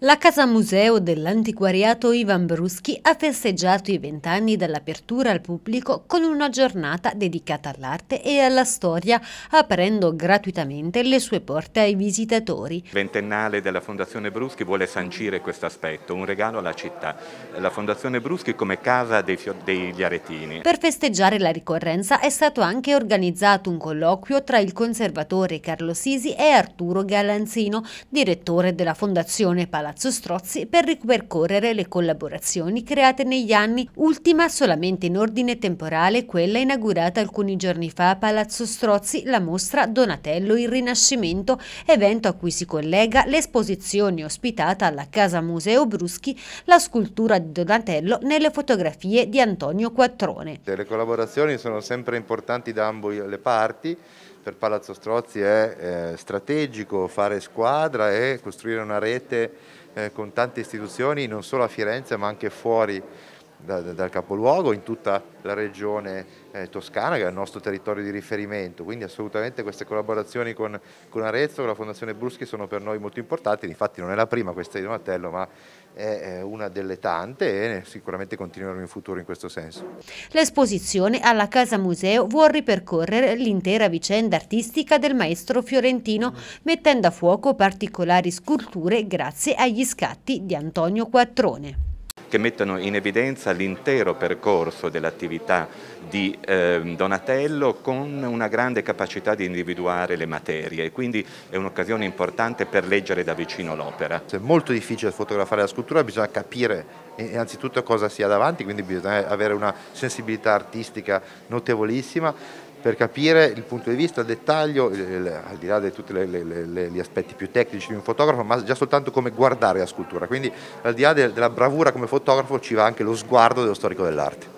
La Casa Museo dell'Antiquariato Ivan Bruschi ha festeggiato i vent'anni dall'apertura al pubblico con una giornata dedicata all'arte e alla storia, aprendo gratuitamente le sue porte ai visitatori. Il ventennale della Fondazione Bruschi vuole sancire questo aspetto, un regalo alla città. La Fondazione Bruschi come casa dei, degli aretini. Per festeggiare la ricorrenza è stato anche organizzato un colloquio tra il conservatore Carlo Sisi e Arturo Galanzino, direttore della Fondazione Palazzo Palazzo Strozzi per ripercorrere le collaborazioni create negli anni, ultima solamente in ordine temporale quella inaugurata alcuni giorni fa a Palazzo Strozzi, la mostra Donatello il Rinascimento, evento a cui si collega l'esposizione ospitata alla Casa Museo Bruschi, la scultura di Donatello nelle fotografie di Antonio Quattrone. Le collaborazioni sono sempre importanti da ambo le parti, per Palazzo Strozzi è eh, strategico fare squadra e costruire una rete eh, con tante istituzioni non solo a Firenze ma anche fuori da, dal capoluogo in tutta la regione eh, toscana che è il nostro territorio di riferimento, quindi assolutamente queste collaborazioni con, con Arezzo, con la Fondazione Bruschi sono per noi molto importanti, infatti non è la prima questa di Donatello ma è una delle tante e sicuramente continueremo in futuro in questo senso. L'esposizione alla Casa Museo vuol ripercorrere l'intera vicenda artistica del maestro fiorentino mettendo a fuoco particolari sculture grazie agli scatti di Antonio Quattrone che mettono in evidenza l'intero percorso dell'attività di eh, Donatello con una grande capacità di individuare le materie e quindi è un'occasione importante per leggere da vicino l'opera. È molto difficile fotografare la scultura, bisogna capire innanzitutto cosa sia davanti, quindi bisogna avere una sensibilità artistica notevolissima per capire il punto di vista, il dettaglio, il, al di là di tutti gli aspetti più tecnici di un fotografo, ma già soltanto come guardare la scultura. Quindi al di là de, della bravura come fotografo, fotografo ci va anche lo sguardo dello storico dell'arte.